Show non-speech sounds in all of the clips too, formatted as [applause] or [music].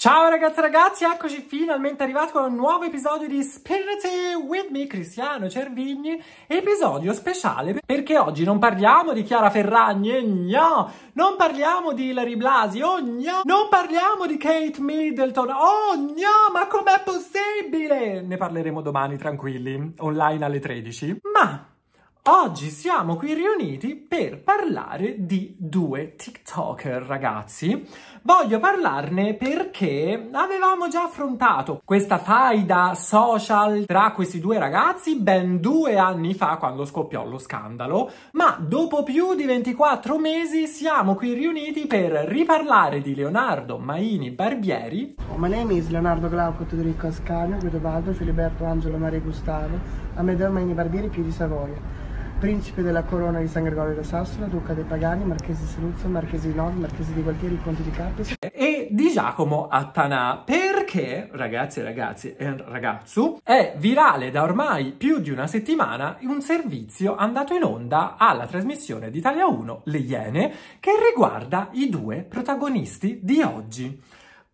Ciao ragazzi e ragazzi, eccoci finalmente arrivati con un nuovo episodio di Spirity with me, Cristiano Cervigni, episodio speciale perché oggi non parliamo di Chiara Ferragni, no, non parliamo di Hilary Blasi, oh no, non parliamo di Kate Middleton, oh no, ma com'è possibile? Ne parleremo domani tranquilli, online alle 13, ma Oggi siamo qui riuniti per parlare di due TikToker, ragazzi. Voglio parlarne perché avevamo già affrontato questa faida social tra questi due ragazzi ben due anni fa quando scoppiò lo scandalo, ma dopo più di 24 mesi siamo qui riuniti per riparlare di Leonardo Maini Barbieri. My name is Leonardo Glauco Tudorico Ascanio, Guido Baldo, Filiberto Angelo Maria Gustavo, Amedeo Maini Barbieri, più di Savoia principe della corona di San Gregorio da Sassola, duca dei Pagani, marchese di Saluzzo, marchese di Nod, marchese di Gualtieri, conte di Capri. E di Giacomo Attanà, perché, ragazzi e ragazzi e ragazzu, è virale da ormai più di una settimana un servizio andato in onda alla trasmissione di Italia 1, Le Iene, che riguarda i due protagonisti di oggi.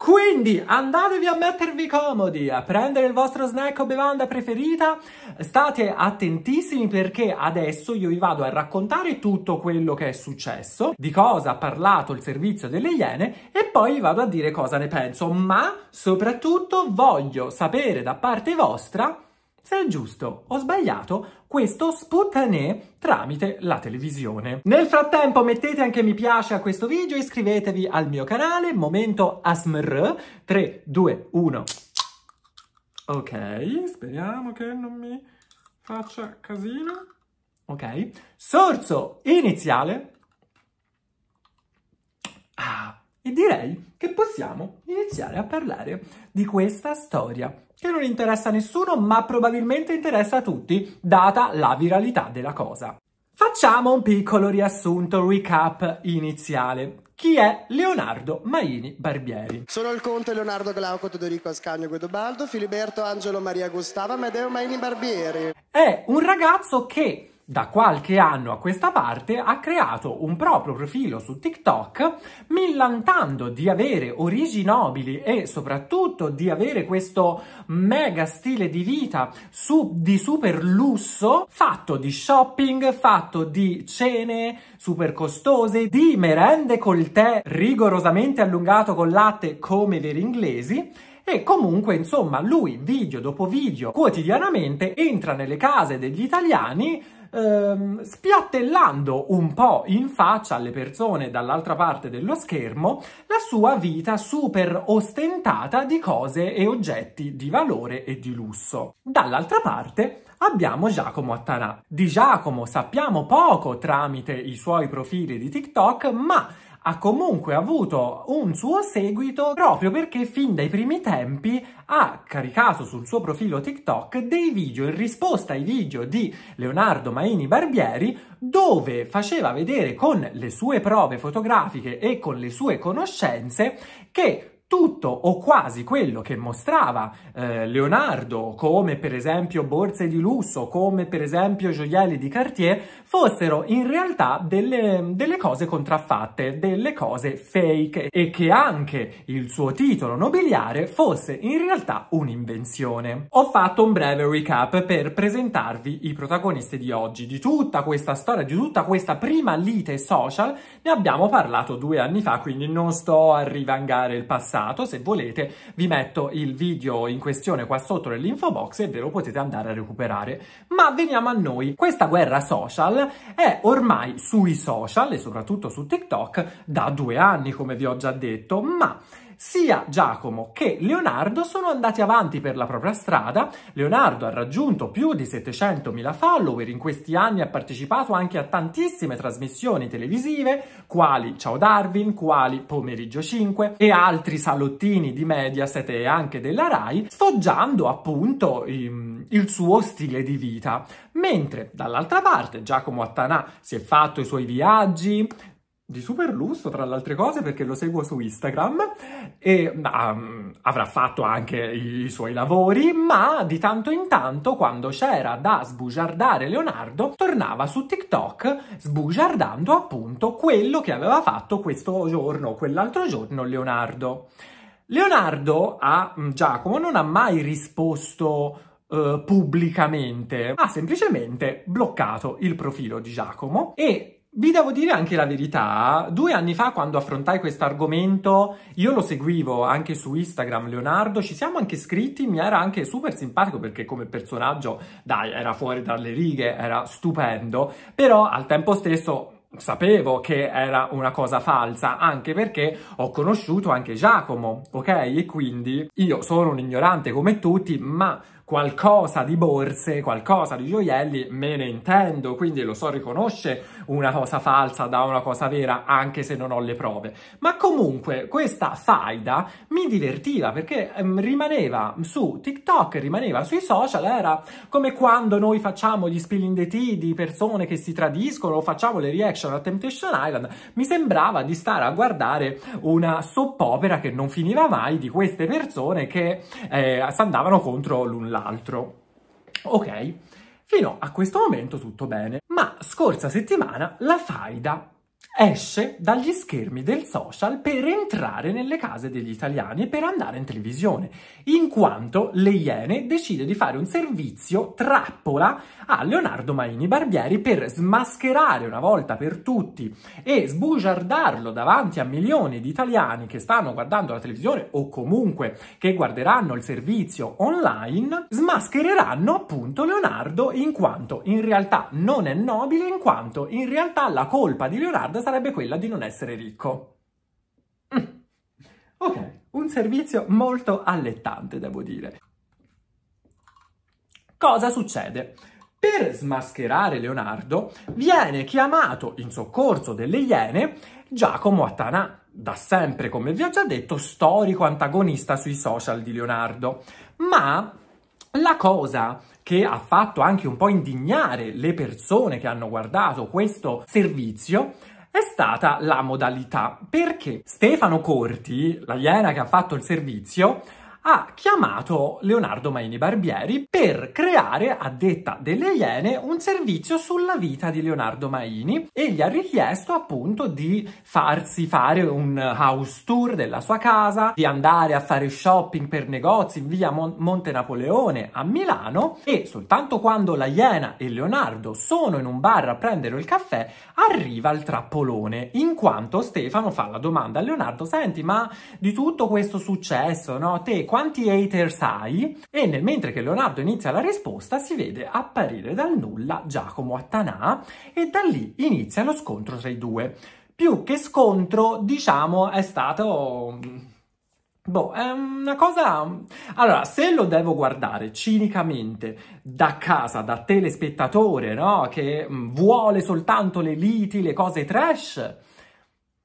Quindi andatevi a mettervi comodi, a prendere il vostro snack o bevanda preferita, state attentissimi perché adesso io vi vado a raccontare tutto quello che è successo, di cosa ha parlato il servizio delle Iene e poi vi vado a dire cosa ne penso, ma soprattutto voglio sapere da parte vostra se è giusto o sbagliato questo sputtane tramite la televisione. Nel frattempo mettete anche mi piace a questo video, iscrivetevi al mio canale, momento ASMR, 3, 2, 1. Ok, speriamo che non mi faccia casino. Ok, sorso iniziale. Ah, e direi che possiamo iniziare a parlare di questa storia che non interessa a nessuno, ma probabilmente interessa a tutti, data la viralità della cosa. Facciamo un piccolo riassunto, recap iniziale. Chi è Leonardo Maini Barbieri? Sono il conte Leonardo Glauco Todorico Ascagno Guidobaldo, Filiberto Angelo Maria Gustava Medeo Maini Barbieri. È un ragazzo che da qualche anno a questa parte ha creato un proprio profilo su TikTok millantando di avere origini nobili e soprattutto di avere questo mega stile di vita su, di super lusso fatto di shopping, fatto di cene super costose, di merende col tè rigorosamente allungato con latte come veri inglesi e comunque insomma lui video dopo video quotidianamente entra nelle case degli italiani ehm, spiattellando un po' in faccia alle persone dall'altra parte dello schermo la sua vita super ostentata di cose e oggetti di valore e di lusso. Dall'altra parte abbiamo Giacomo Attanà. Di Giacomo sappiamo poco tramite i suoi profili di TikTok, ma ha comunque avuto un suo seguito proprio perché fin dai primi tempi ha caricato sul suo profilo TikTok dei video in risposta ai video di Leonardo Maini Barbieri dove faceva vedere con le sue prove fotografiche e con le sue conoscenze che tutto o quasi quello che mostrava eh, Leonardo, come per esempio borse di lusso, come per esempio gioielli di Cartier, fossero in realtà delle, delle cose contraffatte, delle cose fake e che anche il suo titolo nobiliare fosse in realtà un'invenzione. Ho fatto un breve recap per presentarvi i protagonisti di oggi, di tutta questa storia, di tutta questa prima lite social, ne abbiamo parlato due anni fa, quindi non sto a rivangare il passato passato, se volete vi metto il video in questione qua sotto nell'info box e ve lo potete andare a recuperare. Ma veniamo a noi. Questa guerra social è ormai sui social e soprattutto su TikTok da due anni, come vi ho già detto, ma sia Giacomo che Leonardo sono andati avanti per la propria strada. Leonardo ha raggiunto più di 700.000 follower, in questi anni ha partecipato anche a tantissime trasmissioni televisive, quali Ciao Darwin, quali Pomeriggio 5 e altri salottini di Mediaset e anche della Rai, sfoggiando appunto ehm, il suo stile di vita. Mentre dall'altra parte Giacomo Attanà si è fatto i suoi viaggi, di super lusso, tra le altre cose, perché lo seguo su Instagram e um, avrà fatto anche i, suoi lavori, ma di tanto in tanto, quando c'era da sbugiardare Leonardo, tornava su TikTok sbugiardando appunto quello che aveva fatto questo giorno o quell'altro giorno Leonardo. Leonardo a Giacomo non ha mai risposto eh, pubblicamente, ha semplicemente bloccato il profilo di Giacomo e vi devo dire anche la verità, due anni fa quando affrontai questo argomento, io lo seguivo anche su Instagram Leonardo, ci siamo anche scritti, mi era anche super simpatico perché come personaggio, dai, era fuori dalle righe, era stupendo, però al tempo stesso sapevo che era una cosa falsa, anche perché ho conosciuto anche Giacomo, ok? E quindi io sono un ignorante come tutti, ma qualcosa di borse, qualcosa di gioielli, me ne intendo, quindi lo so riconosce una cosa falsa da una cosa vera anche se non ho le prove. Ma comunque questa faida mi divertiva perché ehm, rimaneva su TikTok, rimaneva sui social, era come quando noi facciamo gli spilling the tea di persone che si tradiscono, facciamo le reaction a Temptation Island, mi sembrava di stare a guardare una soppopera che non finiva mai di queste persone che eh, andavano contro l'un l'altro quell'altro. Ok? Fino a questo momento tutto bene, ma scorsa settimana la faida esce dagli schermi del social per entrare nelle case degli italiani e per andare in televisione, in quanto le Iene decide di fare un servizio trappola a Leonardo Maini Barbieri per smascherare una volta per tutti e sbugiardarlo davanti a milioni di italiani che stanno guardando la televisione o comunque che guarderanno il servizio online, smaschereranno appunto Leonardo in quanto in realtà non è nobile, in quanto in realtà la colpa di Leonardo sarebbe quella di non essere ricco. Mm. Ok, un servizio molto allettante, devo dire. Cosa succede? Per smascherare Leonardo viene chiamato in soccorso delle Iene Giacomo Attanà, da sempre, come vi ho già detto, storico antagonista sui social di Leonardo. Ma la cosa che ha fatto anche un po' indignare le persone che hanno guardato questo servizio è è stata la modalità. Perché Stefano Corti, la iena che ha fatto il servizio, ha chiamato Leonardo Maini Barbieri per creare, a detta delle Iene, un servizio sulla vita di Leonardo Maini e gli ha richiesto appunto di farsi fare un house tour della sua casa, di andare a fare shopping per negozi in via Mon- Monte Napoleone a Milano e soltanto quando la Iena e Leonardo sono in un bar a prendere il caffè arriva il trappolone in quanto Stefano fa la domanda a Leonardo senti ma di tutto questo successo no te quanti haters hai e nel mentre che Leonardo inizia la risposta si vede apparire dal nulla Giacomo Attanà e da lì inizia lo scontro tra i due. Più che scontro, diciamo, è stato... Boh, è una cosa... Allora, se lo devo guardare cinicamente da casa, da telespettatore, no? Che mm, vuole soltanto le liti, le cose trash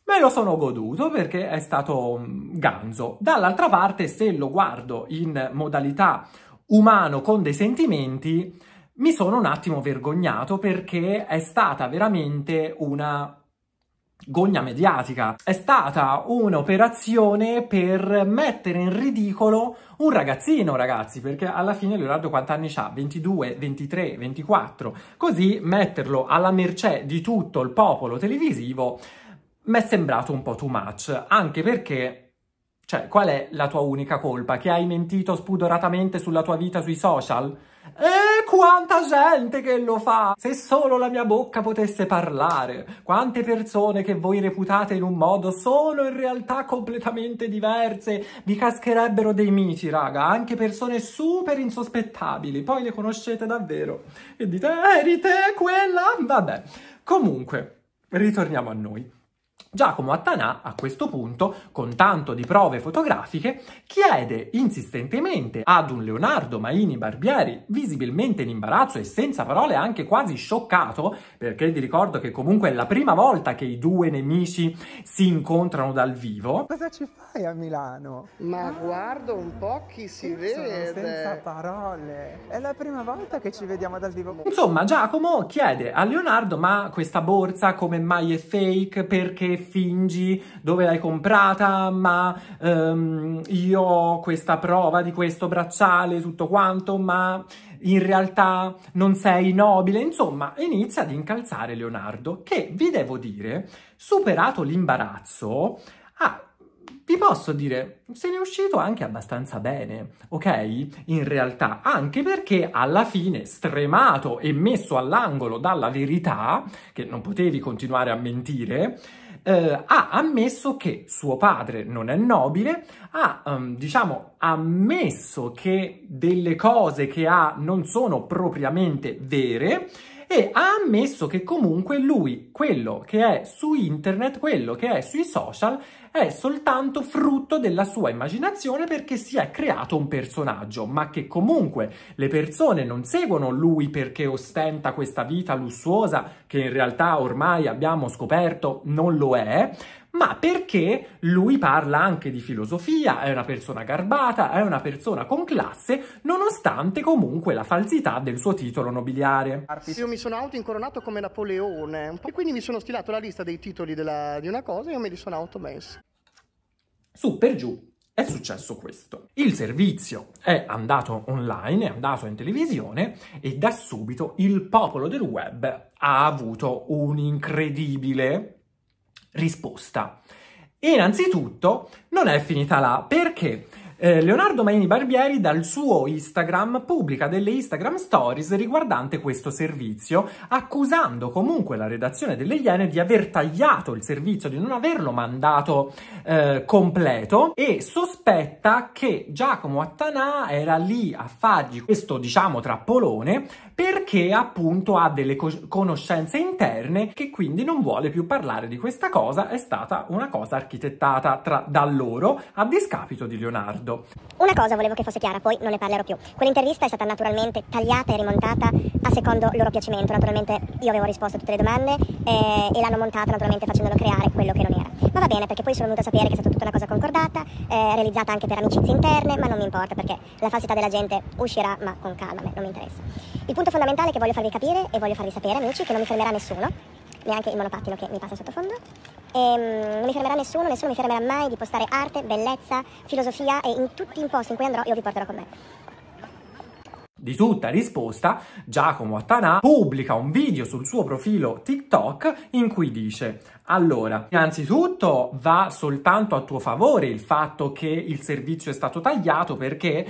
me lo sono goduto perché è stato ganzo. Dall'altra parte, se lo guardo in modalità umano con dei sentimenti, mi sono un attimo vergognato perché è stata veramente una gogna mediatica. È stata un'operazione per mettere in ridicolo un ragazzino, ragazzi, perché alla fine Leonardo quanti anni ha? 22, 23, 24. Così metterlo alla mercé di tutto il popolo televisivo mi è sembrato un po' too much, anche perché cioè, qual è la tua unica colpa? Che hai mentito spudoratamente sulla tua vita sui social? E quanta gente che lo fa! Se solo la mia bocca potesse parlare! Quante persone che voi reputate in un modo sono in realtà completamente diverse! Vi cascherebbero dei miti, raga! Anche persone super insospettabili! Poi le conoscete davvero e dite, eh, eri te quella? Vabbè. Comunque, ritorniamo a noi. Giacomo Attanà, a questo punto, con tanto di prove fotografiche, chiede insistentemente ad un Leonardo Maini Barbieri, visibilmente in imbarazzo e senza parole anche quasi scioccato, perché vi ricordo che comunque è la prima volta che i due nemici si incontrano dal vivo. Cosa ci fai a Milano? Ma ah, guardo un po' chi si vede. senza parole. È la prima volta che ci vediamo dal vivo. Insomma, Giacomo chiede a Leonardo ma questa borsa come mai è fake? Perché fingi, dove l'hai comprata, ma ehm, io ho questa prova di questo bracciale, tutto quanto, ma in realtà non sei nobile, insomma, inizia ad incalzare Leonardo, che vi devo dire, superato l'imbarazzo, ha vi posso dire, se ne è uscito anche abbastanza bene, ok? In realtà, anche perché alla fine, stremato e messo all'angolo dalla verità, che non potevi continuare a mentire, eh, ha ammesso che suo padre non è nobile, ha um, diciamo ammesso che delle cose che ha non sono propriamente vere e ha ammesso che comunque lui quello che è su internet, quello che è sui social è soltanto frutto della sua immaginazione perché si è creato un personaggio, ma che comunque le persone non seguono lui perché ostenta questa vita lussuosa che in realtà ormai abbiamo scoperto non lo è, ma perché lui parla anche di filosofia, è una persona garbata, è una persona con classe, nonostante comunque la falsità del suo titolo nobiliare. Io mi sono autoincoronato come Napoleone, e quindi mi sono stilato la lista dei titoli della, di una cosa e io me li sono automesso. Su, per giù, è successo questo. Il servizio è andato online, è andato in televisione e da subito il popolo del web ha avuto un incredibile risposta. Innanzitutto non è finita là perché eh, Leonardo Maini Barbieri dal suo Instagram pubblica delle Instagram Stories riguardante questo servizio, accusando comunque la redazione delle Iene di aver tagliato il servizio, di non averlo mandato eh, completo e sospetta che Giacomo Attanà era lì a fargli questo, diciamo, trappolone perché appunto ha delle conoscenze interne che quindi non vuole più parlare di questa cosa, è stata una cosa architettata tra, da loro a discapito di Leonardo. Una cosa volevo che fosse chiara, poi non ne parlerò più. Quell'intervista è stata naturalmente tagliata e rimontata a secondo loro piacimento, naturalmente io avevo risposto a tutte le domande eh, e l'hanno montata naturalmente facendolo creare quello che non era. Ma va bene perché poi sono venuta a sapere che è stata tutta una cosa concordata, eh, realizzata anche per amicizie interne, ma non mi importa perché la falsità della gente uscirà, ma con calma, a me non mi interessa. Il punto fondamentale che voglio farvi capire e voglio farvi sapere, amici, che non mi fermerà nessuno, neanche il monopattino che mi passa sottofondo, e, ehm, non mi fermerà nessuno, nessuno mi fermerà mai di postare arte, bellezza, filosofia e in tutti i posti in cui andrò io vi porterò con me. Di tutta risposta, Giacomo Attanà pubblica un video sul suo profilo TikTok in cui dice allora, innanzitutto va soltanto a tuo favore il fatto che il servizio è stato tagliato perché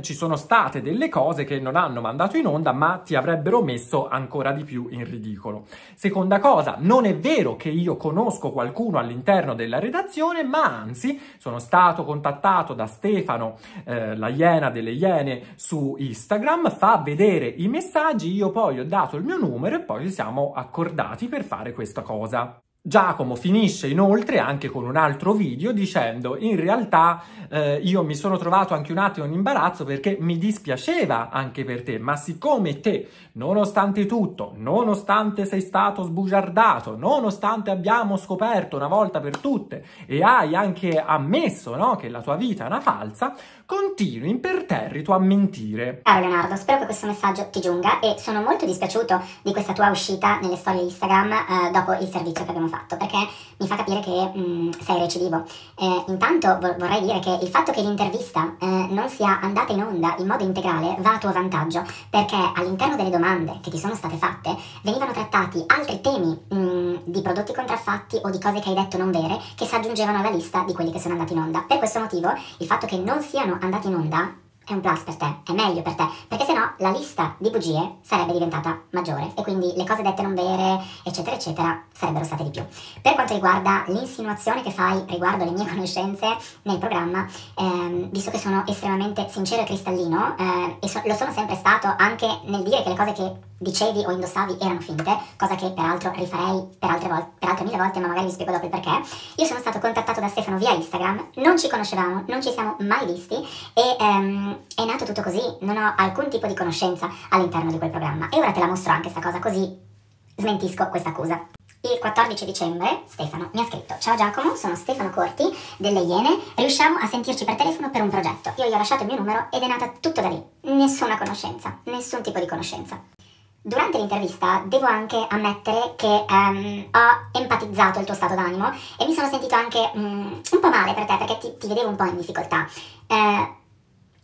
ci sono state delle cose che non hanno mandato in onda ma ti avrebbero messo ancora di più in ridicolo. Seconda cosa, non è vero che io conosco qualcuno all'interno della redazione ma anzi sono stato contattato da Stefano, eh, la iena delle iene, su Instagram, fa vedere i messaggi, io poi ho dato il mio numero e poi ci siamo accordati per fare questa cosa. Giacomo finisce inoltre anche con un altro video dicendo in realtà eh, io mi sono trovato anche un attimo in imbarazzo perché mi dispiaceva anche per te, ma siccome te, nonostante tutto, nonostante sei stato sbugiardato, nonostante abbiamo scoperto una volta per tutte e hai anche ammesso no, che la tua vita è una falsa, continui imperterrito a mentire. Caro eh, Leonardo, spero che questo messaggio ti giunga e sono molto dispiaciuto di questa tua uscita nelle storie di Instagram eh, dopo il servizio che abbiamo fatto, perché mi fa capire che mh, mm, sei recidivo. Eh, intanto vor- vorrei dire che il fatto che l'intervista eh, non sia andata in onda in modo integrale va a tuo vantaggio, perché all'interno delle domande che ti sono state fatte venivano trattati altri temi mh, mm, di prodotti contraffatti o di cose che hai detto non vere che si aggiungevano alla lista di quelli che sono andati in onda. Per questo motivo il fatto che non siano andata in onda è un plus per te, è meglio per te, perché sennò la lista di bugie sarebbe diventata maggiore e quindi le cose dette non vere, eccetera, eccetera, sarebbero state di più. Per quanto riguarda l'insinuazione che fai riguardo le mie [laughs] conoscenze nel programma, ehm, visto che sono estremamente sincero e cristallino, eh, e so- lo sono sempre stato anche nel dire che le cose che dicevi o indossavi erano finte, cosa che peraltro rifarei per altre, vol- per altre mille volte, ma magari vi spiego dopo il perché, io sono stato contattato da Stefano via Instagram, non ci conoscevamo, non ci siamo mai visti e... Ehm, è nato tutto così, non ho alcun tipo di conoscenza all'interno di quel programma e ora te la mostro anche sta cosa così smentisco questa accusa. Il 14 dicembre Stefano mi ha scritto Ciao Giacomo, sono Stefano Corti delle Iene, riusciamo a sentirci per telefono per un progetto. Io gli ho lasciato il mio numero ed è nata tutto da lì. Nessuna conoscenza, nessun tipo di conoscenza. Durante l'intervista devo anche ammettere che um, ho empatizzato il tuo stato d'animo e mi sono sentito anche um, un po' male per te perché ti, ti vedevo un po' in difficoltà. Uh,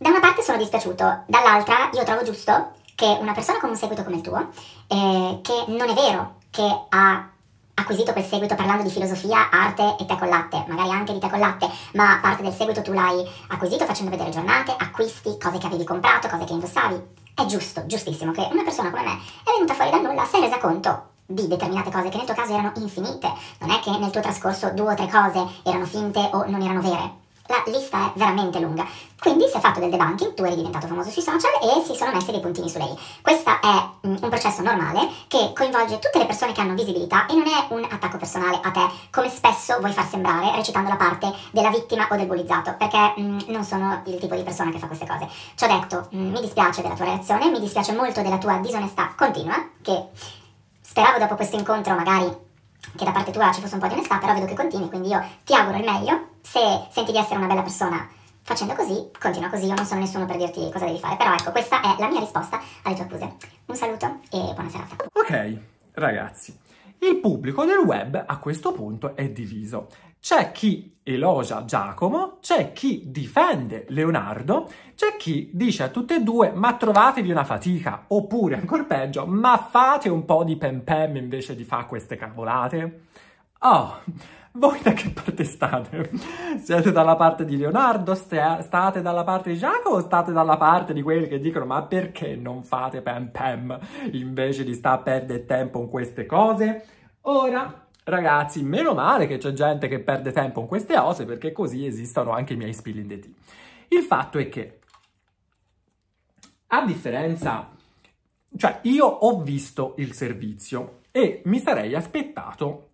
da una parte sono dispiaciuto, dall'altra io trovo giusto che una persona con un seguito come il tuo, eh, che non è vero che ha acquisito quel seguito parlando di filosofia, arte e tè con latte, magari anche di tè con latte, ma parte del seguito tu l'hai acquisito facendo vedere giornate, acquisti, cose che avevi comprato, cose che indossavi. È giusto, giustissimo che una persona come me è venuta fuori dal nulla, si è resa conto di determinate cose che nel tuo caso erano infinite, non è che nel tuo trascorso due o tre cose erano finte o non erano vere la lista è veramente lunga. Quindi si è fatto del debunking, tu eri diventato famoso sui social e si sono messi dei puntini su lei. Questo è mm, un processo normale che coinvolge tutte le persone che hanno visibilità e non è un attacco personale a te, come spesso vuoi far sembrare recitando la parte della vittima o del bullizzato, perché mh, mm, non sono il tipo di persona che fa queste cose. Ci ho detto, mh, mm, mi dispiace della tua reazione, mi dispiace molto della tua disonestà continua, che speravo dopo questo incontro magari che da parte tua ci fosse un po' di onestà, però vedo che continui, quindi io ti auguro il meglio. Se senti di essere una bella persona facendo così, continua così, io non sono nessuno per dirti cosa devi fare, però ecco, questa è la mia risposta alle tue accuse. Un saluto e buona serata. Ok, ragazzi, il pubblico del web a questo punto è diviso c'è chi elogia Giacomo, c'è chi difende Leonardo, c'è chi dice a tutte e due ma trovatevi una fatica, oppure ancora peggio, ma fate un po' di pem pem invece di fare queste cavolate. Oh, voi da che parte state? Siete dalla parte di Leonardo? State dalla parte di Giacomo? O state dalla parte di quelli che dicono ma perché non fate pem pem invece di stare a perdere tempo in queste cose? Ora Ragazzi, meno male che c'è gente che perde tempo in queste cose perché così esistono anche i miei spilling the tea. Il fatto è che, a differenza, cioè io ho visto il servizio e mi sarei aspettato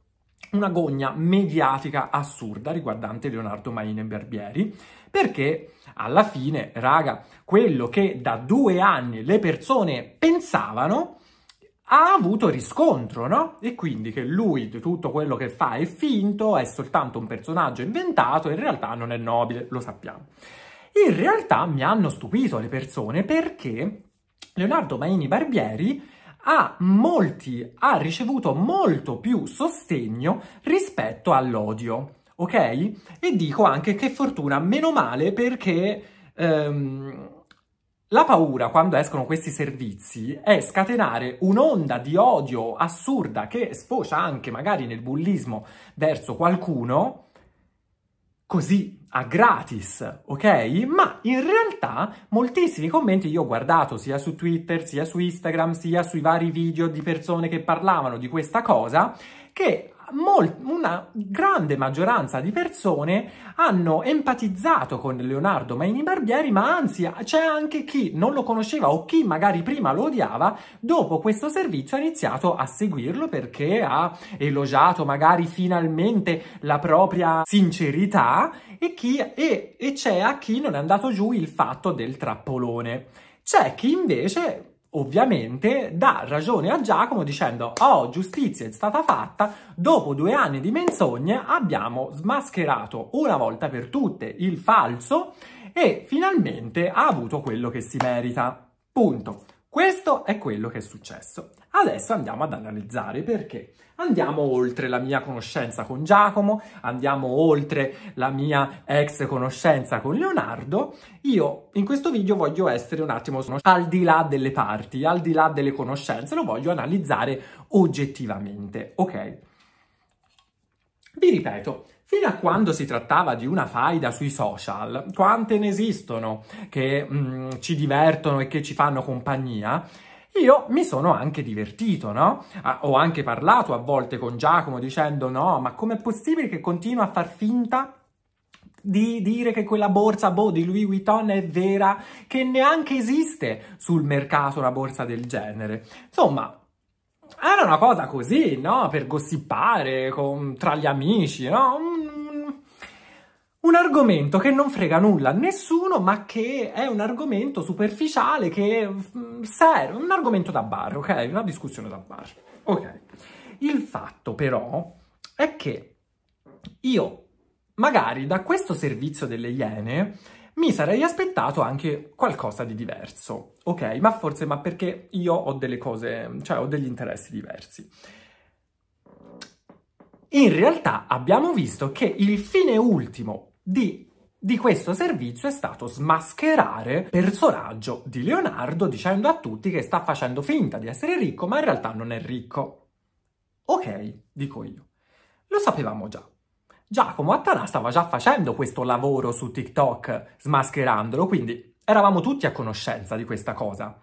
una gogna mediatica assurda riguardante Leonardo Maine e Barbieri, perché alla fine, raga, quello che da due anni le persone pensavano ha avuto riscontro, no? E quindi che lui, di tutto quello che fa, è finto, è soltanto un personaggio inventato, in realtà non è nobile, lo sappiamo. In realtà mi hanno stupito le persone perché Leonardo Maini Barbieri ha, molti, ha ricevuto molto più sostegno rispetto all'odio, ok? E dico anche che fortuna, meno male perché... Ehm, la paura quando escono questi servizi è scatenare un'onda di odio assurda che sfocia anche magari nel bullismo verso qualcuno, così a gratis, ok? Ma in realtà moltissimi commenti io ho guardato sia su Twitter, sia su Instagram, sia sui vari video di persone che parlavano di questa cosa, che mol- una grande maggioranza di persone hanno empatizzato con Leonardo Maini Barbieri, ma anzi c'è anche chi non lo conosceva o chi magari prima lo odiava, dopo questo servizio ha iniziato a seguirlo perché ha elogiato magari finalmente la propria sincerità e, chi, e, e c'è a chi non è andato giù il fatto del trappolone. C'è chi invece ovviamente dà ragione a Giacomo dicendo oh giustizia è stata fatta dopo due anni di menzogne abbiamo smascherato una volta per tutte il falso e finalmente ha avuto quello che si merita punto questo è quello che è successo. Adesso andiamo ad analizzare perché. Andiamo oltre la mia conoscenza con Giacomo, andiamo oltre la mia ex conoscenza con Leonardo. Io in questo video voglio essere un attimo al di là delle parti, al di là delle conoscenze, lo voglio analizzare oggettivamente, ok? Vi ripeto, Fino a quando si trattava di una faida sui social, quante ne esistono che mm, ci divertono e che ci fanno compagnia, io mi sono anche divertito, no? Ah, ho anche parlato a volte con Giacomo dicendo no, ma com'è possibile che continua a far finta di dire che quella borsa boh, di Louis Vuitton è vera, che neanche esiste sul mercato una borsa del genere. Insomma, era una cosa così, no? Per gossipare con, tra gli amici, no? Un argomento che non frega nulla a nessuno, ma che è un argomento superficiale, che mm, serve, un argomento da bar, ok? Una discussione da bar. Ok. Il fatto però è che io magari da questo servizio delle Iene mi sarei aspettato anche qualcosa di diverso, ok? Ma forse ma perché io ho delle cose, cioè ho degli interessi diversi. In realtà abbiamo visto che il fine ultimo di di questo servizio è stato smascherare personaggio di Leonardo dicendo a tutti che sta facendo finta di essere ricco ma in realtà non è ricco. Ok, dico io. Lo sapevamo già. Giacomo Attanà stava già facendo questo lavoro su TikTok smascherandolo, quindi eravamo tutti a conoscenza di questa cosa.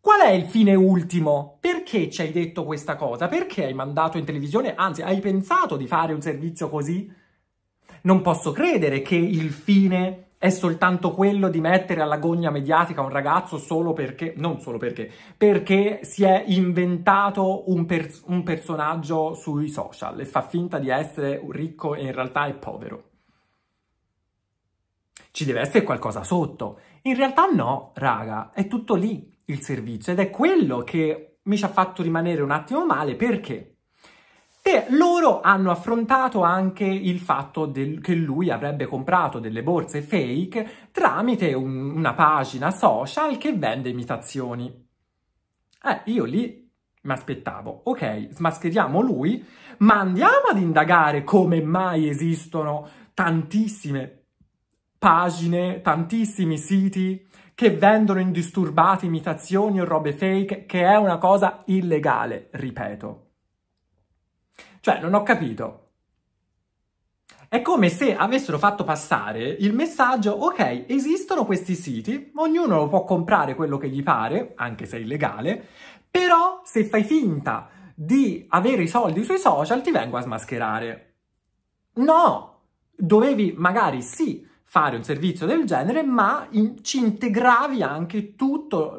Qual è il fine ultimo? Perché ci hai detto questa cosa? Perché hai mandato in televisione, anzi hai pensato di fare un servizio così? non posso credere che il fine è soltanto quello di mettere alla gogna mediatica un ragazzo solo perché, non solo perché, perché si è inventato un, per, un personaggio sui social e fa finta di essere ricco e in realtà è povero. Ci deve essere qualcosa sotto. In realtà no, raga, è tutto lì il servizio ed è quello che mi ci ha fatto rimanere un attimo male perché e loro hanno affrontato anche il fatto del, che lui avrebbe comprato delle borse fake tramite un, una pagina social che vende imitazioni. Eh, io lì mi aspettavo, ok, smascheriamo lui, ma andiamo ad indagare come mai esistono tantissime pagine, tantissimi siti che vendono indisturbate imitazioni o robe fake, che è una cosa illegale, ripeto. Cioè, non ho capito. È come se avessero fatto passare il messaggio, ok, esistono questi siti, ognuno può comprare quello che gli pare, anche se è illegale, però se fai finta di avere i soldi sui social ti vengo a smascherare. No! Dovevi magari sì fare un servizio del genere, ma in, ci integravi anche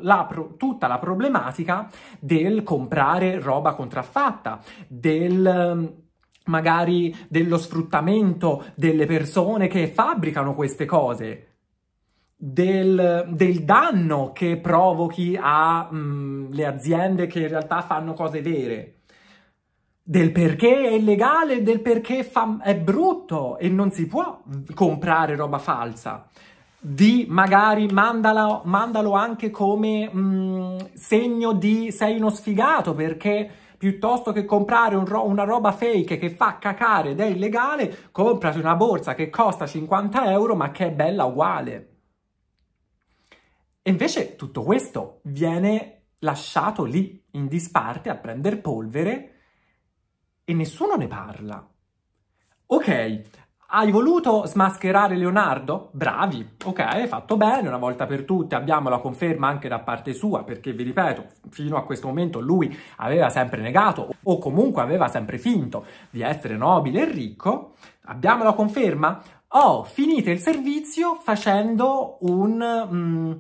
la pro, tutta la problematica del comprare roba contraffatta, del ehm, magari dello sfruttamento delle persone che fabbricano queste cose. Del, del danno che provochi alle mm, aziende che in realtà fanno cose vere del perché è illegale, del perché fa- è brutto e non si può comprare roba falsa di magari mandala, mandalo anche come mh, mm, segno di sei uno sfigato perché piuttosto che comprare un ro- una roba fake che fa cacare ed è illegale, comprati una borsa che costa 50 euro ma che è bella uguale. E invece tutto questo viene lasciato lì in disparte a prendere polvere e nessuno ne parla. Ok, hai voluto smascherare Leonardo? Bravi, ok, fatto bene una volta per tutte, abbiamo la conferma anche da parte sua, perché vi ripeto, fino a questo momento lui aveva sempre negato o comunque aveva sempre finto di essere nobile e ricco. Abbiamo la conferma? Oh, finite il servizio facendo un... Mm,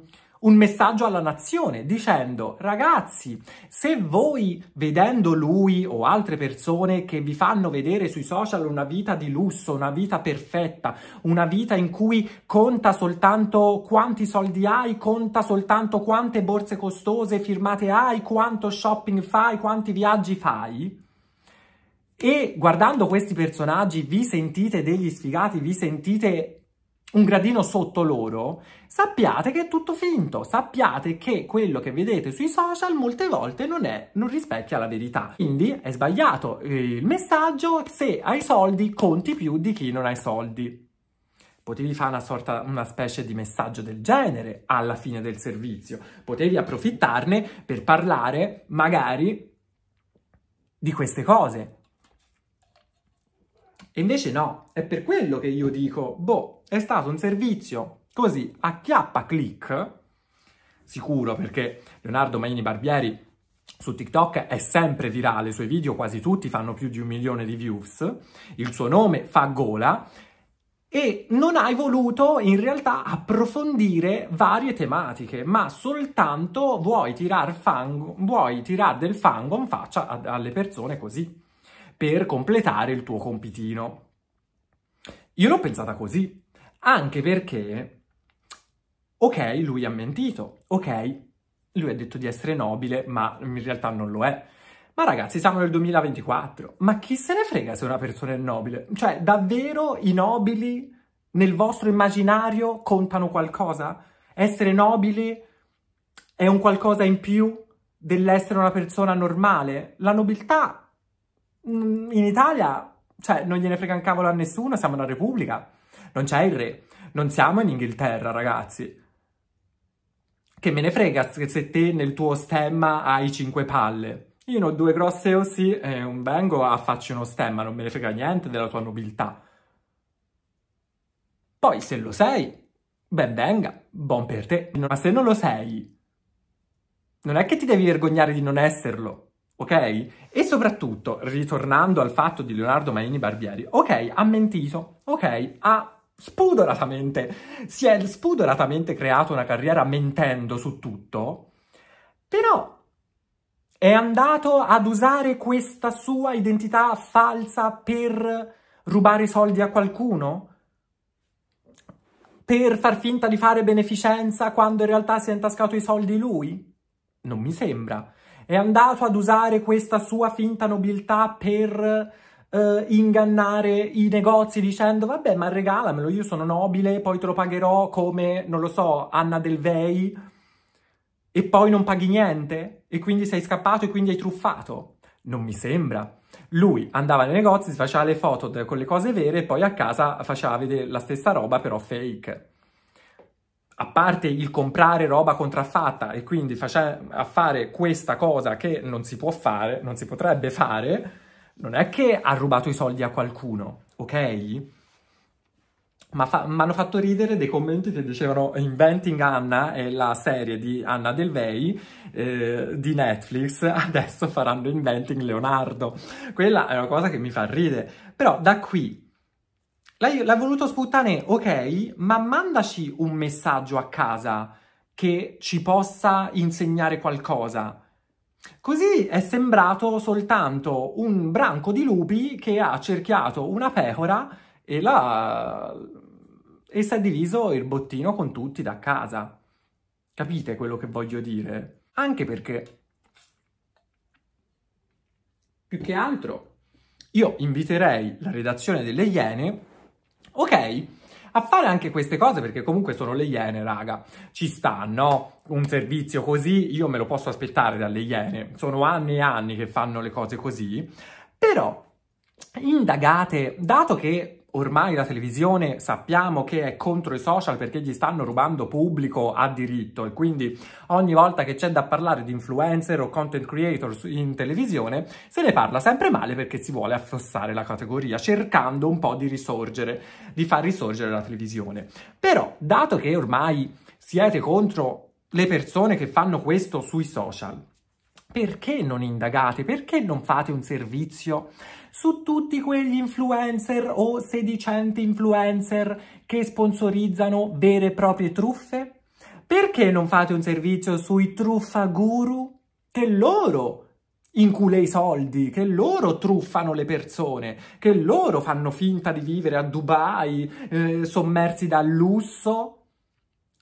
un messaggio alla nazione dicendo ragazzi, se voi vedendo lui o altre persone che vi fanno vedere sui social una vita di lusso, una vita perfetta, una vita in cui conta soltanto quanti soldi hai, conta soltanto quante borse costose firmate hai, quanto shopping fai, quanti viaggi fai, e guardando questi personaggi vi sentite degli sfigati, vi sentite un gradino sotto loro, sappiate che è tutto finto, sappiate che quello che vedete sui social molte volte non, è, non rispecchia la verità. Quindi è sbagliato il messaggio se hai soldi conti più di chi non hai soldi. Potevi fare una, sorta, una specie di messaggio del genere alla fine del servizio, potevi approfittarne per parlare magari di queste cose. E invece no, è per quello che io dico, boh, è stato un servizio così a chiappa click, sicuro perché Leonardo Maini Barbieri su TikTok è sempre virale, i suoi video quasi tutti fanno più di un milione di views, il suo nome fa gola e non hai voluto in realtà approfondire varie tematiche, ma soltanto vuoi tirar, fango, vuoi tirar del fango in faccia ad, alle persone così, per completare il tuo compitino. Io l'ho pensata così, anche perché, ok, lui ha mentito, ok, lui ha detto di essere nobile, ma in realtà non lo è. Ma ragazzi, siamo nel 2024, ma chi se ne frega se una persona è nobile? Cioè, davvero i nobili nel vostro immaginario contano qualcosa? Essere nobili è un qualcosa in più dell'essere una persona normale? La nobiltà mm, in Italia, cioè, non gliene frega un cavolo a nessuno, siamo una repubblica non c'è il re. Non siamo in Inghilterra, ragazzi. Che me ne frega se te nel tuo stemma hai cinque palle. Io ne ho due grosse ossi e un vengo a farci uno stemma, non me ne frega niente della tua nobiltà. Poi se lo sei, ben venga, buon per te. Ma se non lo sei, non è che ti devi vergognare di non esserlo, ok? E soprattutto, ritornando al fatto di Leonardo Maini Barbieri, ok, ha mentito, ok, ha spudoratamente, si è spudoratamente creato una carriera mentendo su tutto, però è andato ad usare questa sua identità falsa per rubare soldi a qualcuno? Per far finta di fare beneficenza quando in realtà si è intascato i soldi lui? Non mi sembra. È andato ad usare questa sua finta nobiltà per eh, ingannare i negozi dicendo vabbè ma regalamelo, io sono nobile, poi te lo pagherò come, non lo so, Anna Del Vey e poi non paghi niente e quindi sei scappato e quindi hai truffato. Non mi sembra. Lui andava nei negozi, si faceva le foto con le cose vere e poi a casa faceva vedere la stessa roba però fake a parte il comprare roba contraffatta e quindi face- a fare questa cosa che non si può fare, non si potrebbe fare, non è che ha rubato i soldi a qualcuno, ok? Ma fa- mi hanno fatto ridere dei commenti che dicevano Inventing Anna è la serie di Anna Del Vey eh, di Netflix, [laughs] adesso faranno Inventing Leonardo. Quella è una cosa che mi fa ridere. Però da qui l'hai, l'hai voluto sputtare, ok, ma mandaci un messaggio a casa che ci possa insegnare qualcosa Così è sembrato soltanto un branco di lupi che ha cerchiato una pecora e, la... e si è diviso il bottino con tutti da casa. Capite quello che voglio dire? Anche perché, più che altro, io inviterei la redazione delle Iene, ok, a fare anche queste cose perché comunque sono le Iene, raga. Ci stanno Un servizio così io me lo posso aspettare dalle Iene. Sono anni e anni che fanno le cose così. Però indagate, dato che Ormai la televisione sappiamo che è contro i social perché gli stanno rubando pubblico a diritto e quindi ogni volta che c'è da parlare di influencer o content creator in televisione se ne parla sempre male perché si vuole affossare la categoria cercando un po' di risorgere, di far risorgere la televisione. Però dato che ormai siete contro le persone che fanno questo sui social, perché non indagate? Perché non fate un servizio su tutti quegli influencer o sedicenti influencer che sponsorizzano vere e proprie truffe? Perché non fate un servizio sui truffaguru che loro incule i soldi, che loro truffano le persone, che loro fanno finta di vivere a Dubai eh, sommersi dal lusso?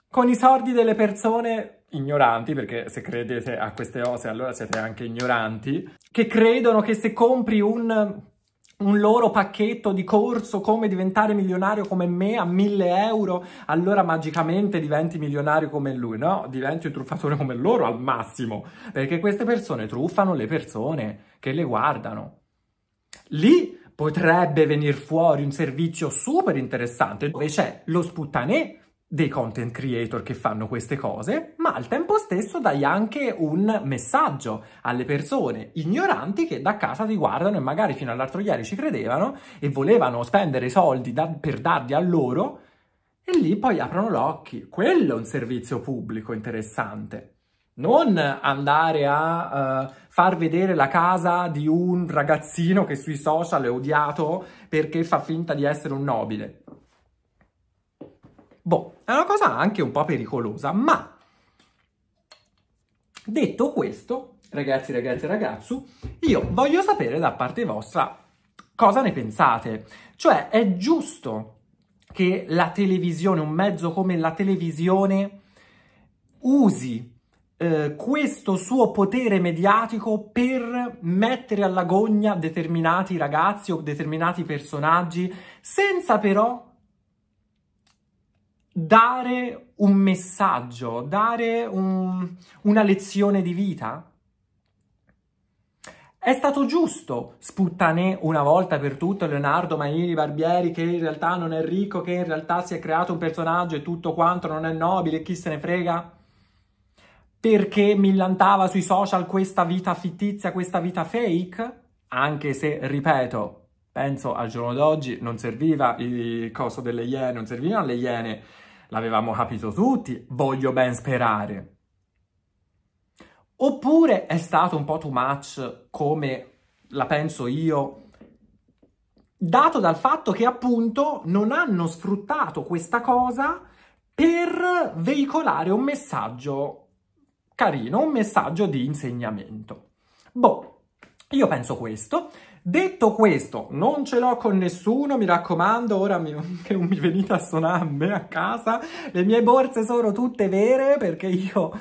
Con i soldi delle persone ignoranti, perché se credete a queste cose allora siete anche ignoranti, che credono che se compri un, un loro pacchetto di corso come diventare milionario come me a 1000 euro, allora magicamente diventi milionario come lui, no? Diventi un truffatore come loro al massimo, perché queste persone truffano le persone che le guardano. Lì potrebbe venire fuori un servizio super interessante dove c'è lo sputtanè dei content creator che fanno queste cose, ma al tempo stesso dai anche un messaggio alle persone ignoranti che da casa ti guardano e magari fino all'altro ieri ci credevano e volevano spendere soldi da, per darli a loro e lì poi aprono l'occhio. Quello è un servizio pubblico interessante. Non andare a uh, far vedere la casa di un ragazzino che sui social è odiato perché fa finta di essere un nobile. Boh, è una cosa anche un po' pericolosa, ma detto questo, ragazzi, ragazzi, ragazzi, io voglio sapere da parte vostra cosa ne pensate. Cioè, è giusto che la televisione, un mezzo come la televisione, usi eh, questo suo potere mediatico per mettere all'agonia determinati ragazzi o determinati personaggi, senza però dare un messaggio, dare un, una lezione di vita? È stato giusto sputtane una volta per tutto Leonardo Manini Barbieri che in realtà non è ricco, che in realtà si è creato un personaggio e tutto quanto non è nobile, chi se ne frega? Perché millantava sui social questa vita fittizia, questa vita fake? Anche se, ripeto, penso al giorno d'oggi non serviva il coso delle iene, non servivano le iene, l'avevamo capito tutti, voglio ben sperare. Oppure è stato un po' too much, come la penso io, dato dal fatto che appunto non hanno sfruttato questa cosa per veicolare un messaggio carino, un messaggio di insegnamento. Boh, io penso questo. Detto questo, non ce l'ho con nessuno, mi raccomando, ora mi, [laughs] che non mi venite a suonare a me a casa, le mie borse sono tutte vere perché io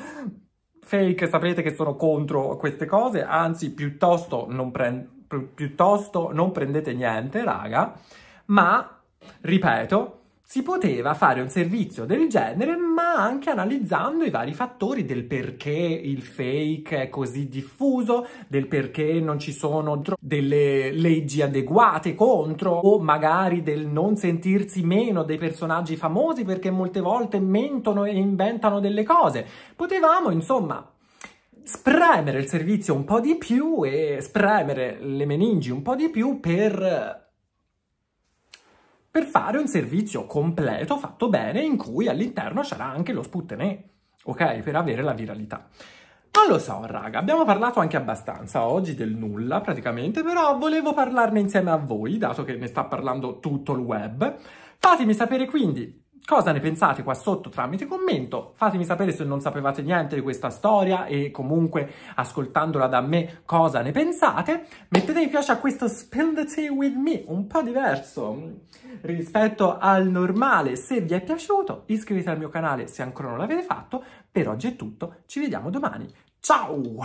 fake sapete che sono contro queste cose, anzi piuttosto non, piuttosto non prendete niente, raga, ma ripeto, si poteva fare un servizio del genere, ma anche analizzando i vari fattori del perché il fake è così diffuso, del perché non ci sono delle leggi adeguate contro, o magari del non sentirsi meno dei personaggi famosi perché molte volte mentono e inventano delle cose. Potevamo, insomma, spremere il servizio un po' di più e spremere le meningi un po' di più per per fare un servizio completo fatto bene in cui all'interno c'era anche lo sputtene, ok? Per avere la viralità. Non lo so, raga, abbiamo parlato anche abbastanza oggi del nulla praticamente, però volevo parlarne insieme a voi, dato che ne sta parlando tutto il web. Fatemi sapere quindi Cosa ne pensate qua sotto tramite commento? Fatemi sapere se non sapevate niente di questa storia e comunque ascoltandola da me cosa ne pensate. Mettete mi piace a questo Spill the Tea With Me, un po' diverso mm, rispetto al normale. Se vi è piaciuto iscrivetevi al mio canale se ancora non l'avete fatto. Per oggi è tutto, ci vediamo domani. Ciao!